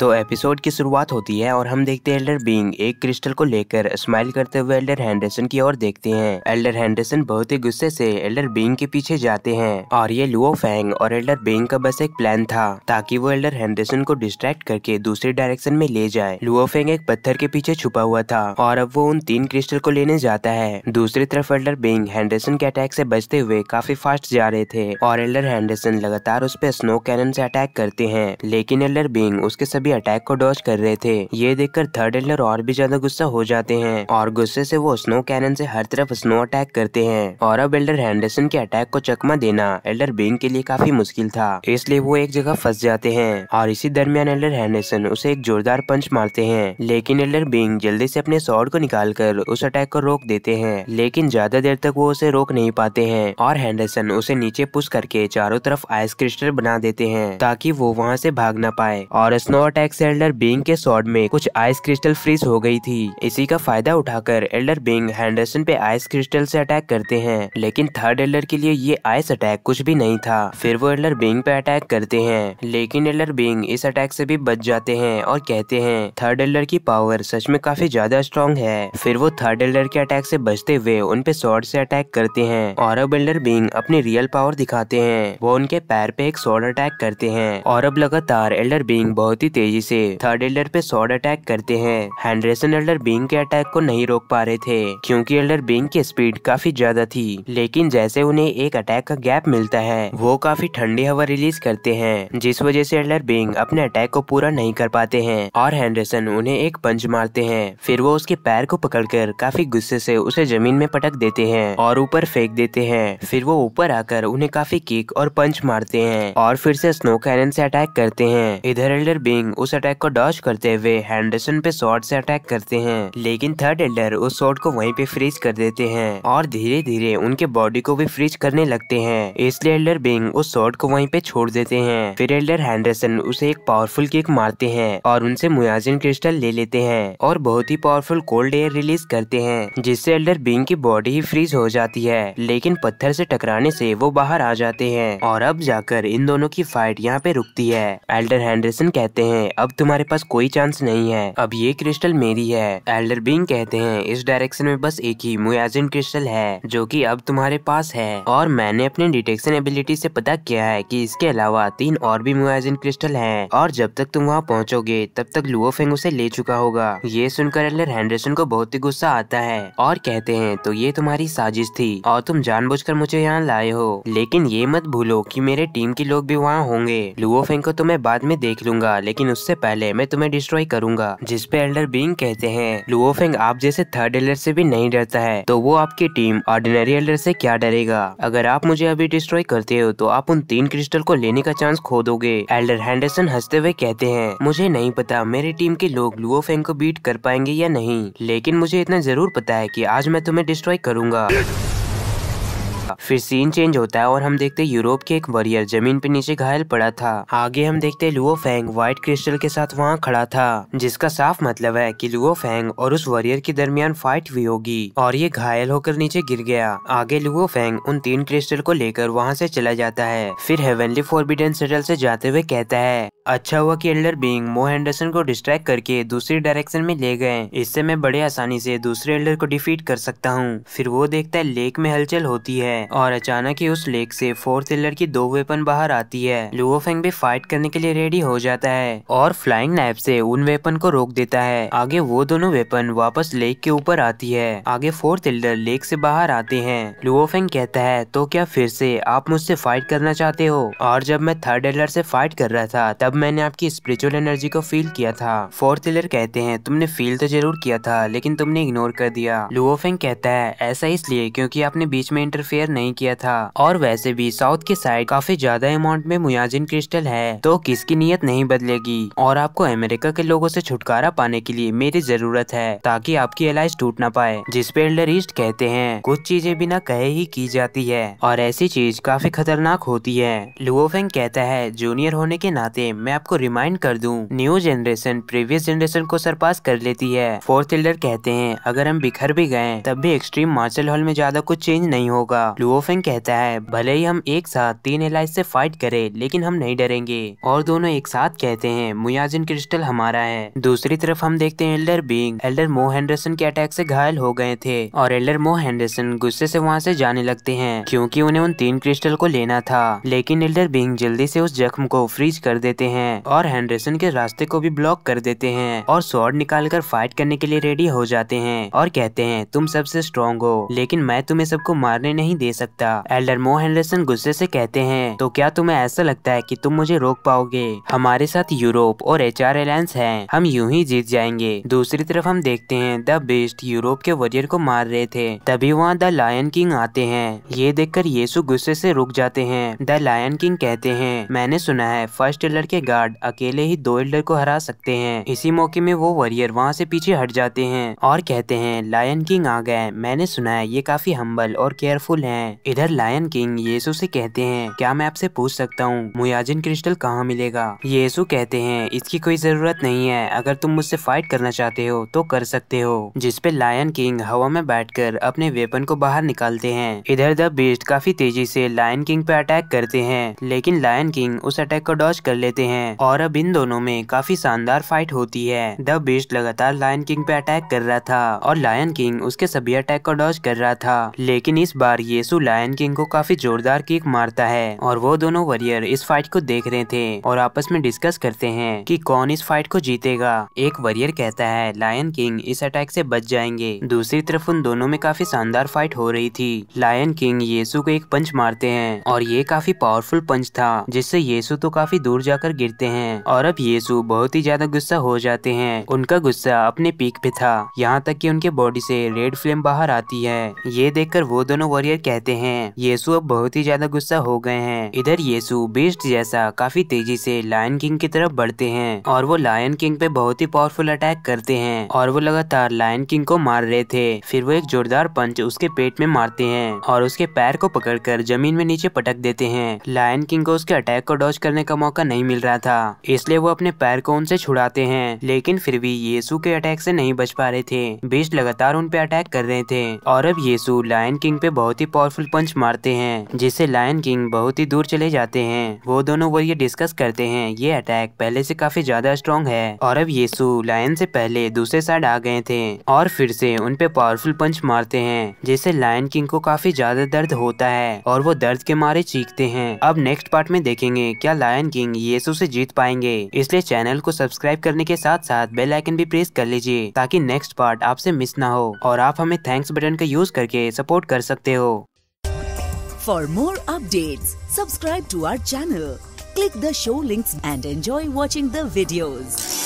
तो एपिसोड की शुरुआत होती है और हम देखते हैं एल्डर बींग एक क्रिस्टल को लेकर स्माइल करते हुए एल्डर हैंडरसन की ओर देखते हैं एल्डर हैंडरसन बहुत ही गुस्से से एल्डर बींग के पीछे जाते हैं और ये लुओ फैंग और एल्डर बींग का बस एक प्लान था ताकि वो एल्डर हैंडरसन को डिस्ट्रैक्ट करके दूसरे डायरेक्शन में ले जाए लुओ फैंग एक पत्थर के पीछे छुपा हुआ था और अब वो उन तीन क्रिस्टल को लेने जाता है दूसरी तरफ एल्डर बींग हैंडरसन के अटैक से बचते हुए काफी फास्ट जा रहे थे और एल्डर हैंडरसन लगातार उस पर स्नो कैनन से अटैक करते हैं लेकिन एल्डर बींग उसके सभी भी अटैक को डॉज कर रहे थे ये देखकर थर्ड एल्डर और भी ज्यादा गुस्सा हो जाते हैं और गुस्से से वो स्नो कैनन से हर तरफ स्नो अटैक करते हैं और अब एल्डर हैंडरसन के अटैक को चकमा देना एल्डर बेन के लिए काफी मुश्किल था इसलिए वो एक जगह फंस जाते हैं और इसी दरमियान एल्डर हैंडरसन उसे एक जोरदार पंच मारते हैं लेकिन एल्डर बेंग जल्दी से अपने सॉर्ड को निकालकर उस अटैक को रोक देते हैं लेकिन ज्यादा देर तक वो उसे रोक नहीं पाते हैं और हैंडरसन उसे नीचे पुश करके चारों तरफ आइस क्रिस्टल बना देते हैं ताकि वो वहाँ से भाग ना पाए और स्नो अटैक टैक्स एल्डर बिंग के शॉर्ट में कुछ आइस क्रिस्टल फ्रीज हो गई थी इसी का फायदा उठाकर एल्डर बिंग हैंडरसन पे आइस क्रिस्टल से अटैक करते हैं लेकिन थर्ड एल्डर के लिए ये आइस अटैक कुछ भी नहीं था फिर वो एल्डर बिंग पे अटैक करते हैं लेकिन एल्डर बिंग इस अटैक से भी बच जाते हैं और कहते हैं थर्ड एल्डर की पावर सच में काफी ज्यादा स्ट्रॉन्ग है फिर वो थर्ड एल्डर के अटैक से बचते हुए उन पे शॉर्ट से अटैक करते हैं और अब एल्डर बिंग अपनी रियल पावर दिखाते हैं वो उनके पैर पे एक शॉर्ट अटैक करते हैं और अब लगातार एल्डर बिंग बहुत ही तेजी से थर्ड एल्डर पे सॉर्ड अटैक करते हैं हैंड्रेसन एल्डर बींग के अटैक को नहीं रोक पा रहे थे क्योंकि एल्डर बींग की स्पीड काफी ज्यादा थी लेकिन जैसे उन्हें एक अटैक का गैप मिलता है वो काफी ठंडी हवा रिलीज करते हैं जिस वजह से एल्डर बींग अपने अटैक को पूरा नहीं कर पाते हैं और हैंड्रेसन उन्हें एक पंच मारते हैं फिर वो उसके पैर को पकड़कर काफी गुस्से से उसे जमीन में पटक देते हैं और ऊपर फेंक देते हैं फिर वो ऊपर आकर उन्हें काफी किक और पंच मारते हैं और फिर से स्नो कैनन से अटैक करते हैं इधर एल्डर बिंग उस अटैक को डॉच करते हुए हैंडरसन पे शॉर्ट से अटैक करते हैं लेकिन थर्ड एल्डर उस शॉर्ट को वहीं पे फ्रीज कर देते हैं और धीरे धीरे उनके बॉडी को भी फ्रीज करने लगते हैं इसलिए एल्डर बिंग उस शॉर्ट को वहीं पे छोड़ देते हैं फिर एल्डर हैंडरसन उसे एक पावरफुल किक मारते हैं और उनसे मुयाजिन क्रिस्टल ले लेते हैं और बहुत ही पावरफुल कोल्ड एयर रिलीज करते हैं जिससे एल्डर बिंग की बॉडी ही फ्रीज हो जाती है लेकिन पत्थर से टकराने से वो बाहर आ जाते हैं और अब जाकर इन दोनों की फाइट यहाँ पे रुकती है एल्डर हैंडरसन कहते हैं हैं अब तुम्हारे पास कोई चांस नहीं है अब ये क्रिस्टल मेरी है एल्डर बींग कहते हैं इस डायरेक्शन में बस एक ही मुयाजिन क्रिस्टल है जो कि अब तुम्हारे पास है और मैंने अपने डिटेक्शन एबिलिटी से पता किया है कि इसके अलावा तीन और भी मुयाजिन क्रिस्टल हैं और जब तक तुम वहाँ पहुँचोगे तब तक लुओ फेंग उसे ले चुका होगा ये सुनकर एल्डर हैंडरसन को बहुत ही गुस्सा आता है और कहते हैं तो ये तुम्हारी साजिश थी और तुम कर मुझे यहाँ लाए हो लेकिन ये मत भूलो की मेरे टीम के लोग भी वहाँ होंगे लुओ फेंग को तो मैं बाद में देख लूंगा लेकिन लेकिन उससे पहले मैं तुम्हें डिस्ट्रॉय करूंगा जिसपे एल्डर बींग कहते हैं लुओफेंग आप जैसे थर्ड एल्डर से भी नहीं डरता है तो वो आपकी टीम ऑर्डिनरी एल्डर से क्या डरेगा अगर आप मुझे अभी डिस्ट्रॉय करते हो तो आप उन तीन क्रिस्टल को लेने का चांस खो दोगे एल्डर हैंडरसन हंसते हुए कहते हैं मुझे नहीं पता मेरी टीम के लोग लुओफेंग को बीट कर पाएंगे या नहीं लेकिन मुझे इतना जरूर पता है की आज मैं तुम्हें डिस्ट्रॉय करूंगा फिर सीन चेंज होता है और हम देखते यूरोप के एक वॉरियर जमीन पे नीचे घायल पड़ा था आगे हम देखते लुओ फेंग व्हाइट क्रिस्टल के साथ वहाँ खड़ा था जिसका साफ मतलब है कि लुओ फेंग और उस वॉरियर के दरमियान फाइट हुई होगी और ये घायल होकर नीचे गिर गया आगे लुओ फेंग उन तीन क्रिस्टल को लेकर वहाँ से चला जाता है फिर हेवनली फोरबिडन सेटल से जाते हुए कहता है अच्छा हुआ कि एल्डर बींग मो हेंडरसन को डिस्ट्रैक्ट करके दूसरी डायरेक्शन में ले गए इससे मैं बड़े आसानी से दूसरे एल्डर को डिफीट कर सकता हूँ फिर वो देखता है लेक में हलचल होती है है और अचानक ही उस लेक से फोर सिलर की दो वेपन बाहर आती है लुओफेंग भी फाइट करने के लिए रेडी हो जाता है और फ्लाइंग नाइफ से उन वेपन को रोक देता है आगे वो दोनों वेपन वापस लेक के ऊपर आती है आगे फोर सिलर लेक से बाहर आते हैं लुओफेंग कहता है तो क्या फिर से आप मुझसे फाइट करना चाहते हो और जब मैं थर्ड एलर से फाइट कर रहा था तब मैंने आपकी स्पिरिचुअल एनर्जी को फील किया था फोर्थ एलर कहते हैं तुमने फील तो जरूर किया था लेकिन तुमने इग्नोर कर दिया लुओफेंग कहता है ऐसा इसलिए क्योंकि आपने बीच में इंटरफेयर नहीं किया था और वैसे भी साउथ के साइड काफी ज्यादा अमाउंट में मुयाजिन क्रिस्टल है तो किसकी नीयत नहीं बदलेगी और आपको अमेरिका के लोगों से छुटकारा पाने के लिए मेरी जरूरत है ताकि आपकी अलाइज टूट ना पाए जिसपे एल्डर ईस्ट कहते हैं कुछ चीजें बिना कहे ही की जाती है और ऐसी चीज काफी खतरनाक होती है लुओफेंग कहता है जूनियर होने के नाते मैं आपको रिमाइंड कर दूं न्यू जनरेशन प्रीवियस जनरेशन को सरपास कर लेती है फोर्थ एल्डर कहते हैं अगर हम बिखर भी गए तब भी एक्सट्रीम मार्शल हॉल में ज्यादा कुछ चेंज नहीं होगा लुओफेंग कहता है भले ही हम एक साथ तीन एल से फाइट करें लेकिन हम नहीं डरेंगे और दोनों एक साथ कहते हैं मुयाजिन क्रिस्टल हमारा है दूसरी तरफ हम देखते हैं Elder Being Elder Mo Henderson के अटैक से घायल हो गए थे और एल्डर मोह हेंडरसन गुस्से से वहाँ से जाने लगते हैं क्योंकि उन्हें उन तीन क्रिस्टल को लेना था लेकिन एल्डर बींग जल्दी से उस जख्म को फ्रीज कर देते हैं और हैंडरसन के रास्ते को भी ब्लॉक कर देते हैं और शॉर्ट निकाल कर फाइट करने के लिए रेडी हो जाते हैं और कहते हैं तुम सबसे स्ट्रॉन्ग हो लेकिन मैं तुम्हें सबको मारने नहीं दे दे सकता एल्डर मो गुस्से से कहते हैं तो क्या तुम्हें ऐसा लगता है कि तुम मुझे रोक पाओगे हमारे साथ यूरोप और एच आर एलायस है हम यूं ही जीत जाएंगे दूसरी तरफ हम देखते हैं द बेस्ट यूरोप के वॉरियर को मार रहे थे तभी वहाँ द लायन किंग आते हैं ये कर येसु गुस्से ऐसी रुक जाते हैं द लायन किंग कहते हैं मैंने सुना है फर्स्ट एल्डर के गार्ड अकेले ही दो एल्डर को हरा सकते हैं इसी मौके में वो वॉरियर वहाँ से पीछे हट जाते हैं और कहते हैं लायन किंग आ गए मैंने सुना है ये काफी हम्बल और केयरफुल है हैं इधर लायन किंग येसु से कहते हैं क्या मैं आपसे पूछ सकता हूँ मुयाजिन क्रिस्टल कहाँ मिलेगा येसु कहते हैं इसकी कोई जरूरत नहीं है अगर तुम मुझसे फाइट करना चाहते हो तो कर सकते हो जिसपे लायन किंग हवा में बैठ अपने वेपन को बाहर निकालते हैं इधर द बीस्ट काफी तेजी से लायन किंग पे अटैक करते हैं लेकिन लायन किंग उस अटैक को डॉच कर लेते हैं और अब इन दोनों में काफी शानदार फाइट होती है द बीस्ट लगातार लायन किंग पे अटैक कर रहा था और लायन किंग उसके सभी अटैक को डॉच कर रहा था लेकिन इस बार ये जिसु लायन किंग को काफी जोरदार किक मारता है और वो दोनों वॉरियर इस फाइट को देख रहे थे और आपस में डिस्कस करते हैं कि कौन इस फाइट को जीतेगा एक वॉरियर कहता है लायन किंग इस अटैक से बच जाएंगे दूसरी तरफ उन दोनों में काफी शानदार फाइट हो रही थी लायन किंग येसु को एक पंच मारते हैं और ये काफी पावरफुल पंच था जिससे येसु तो काफी दूर जाकर गिरते हैं और अब येसु बहुत ही ज्यादा गुस्सा हो जाते हैं उनका गुस्सा अपने पीक पे था यहाँ तक की उनके बॉडी से रेड फ्लेम बाहर आती है ये देखकर वो दोनों वॉरियर कहते रहते हैं येसु अब बहुत ही ज्यादा गुस्सा हो गए हैं इधर येसु बेस्ट जैसा काफी तेजी से लायन किंग की तरफ बढ़ते हैं और वो लायन किंग पे बहुत ही पावरफुल अटैक करते हैं और वो लगातार लायन किंग को मार रहे थे फिर वो एक जोरदार पंच उसके पेट में मारते हैं और उसके पैर को पकड़कर जमीन में नीचे पटक देते हैं लायन किंग को उसके अटैक को डॉच करने का मौका नहीं मिल रहा था इसलिए वो अपने पैर को उनसे छुड़ाते हैं लेकिन फिर भी येसु के अटैक से नहीं बच पा रहे थे बेस्ट लगातार उन पे अटैक कर रहे थे और अब येसु लायन किंग पे बहुत ही पावरफुल पावरफुल पंच मारते हैं जिससे लायन किंग बहुत ही दूर चले जाते हैं वो दोनों वो ये डिस्कस करते हैं ये अटैक पहले से काफी ज्यादा स्ट्रॉन्ग है और अब येसु लायन से पहले दूसरे साइड आ गए थे और फिर से उन पे पावरफुल पंच मारते हैं जिससे लायन किंग को काफी ज्यादा दर्द होता है और वो दर्द के मारे चीखते हैं अब नेक्स्ट पार्ट में देखेंगे क्या लायन किंग येसु से जीत पाएंगे इसलिए चैनल को सब्सक्राइब करने के साथ साथ बेल आइकन भी प्रेस कर लीजिए ताकि नेक्स्ट पार्ट आपसे मिस ना हो और आप हमें थैंक्स बटन का यूज करके सपोर्ट कर सकते हो For more updates, subscribe to our channel, click the show links and enjoy watching the videos.